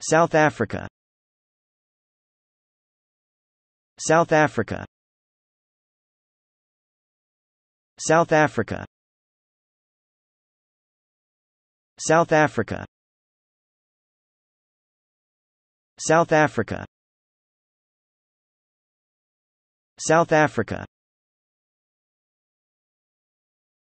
South Africa South Africa South Africa South Africa South Africa South Africa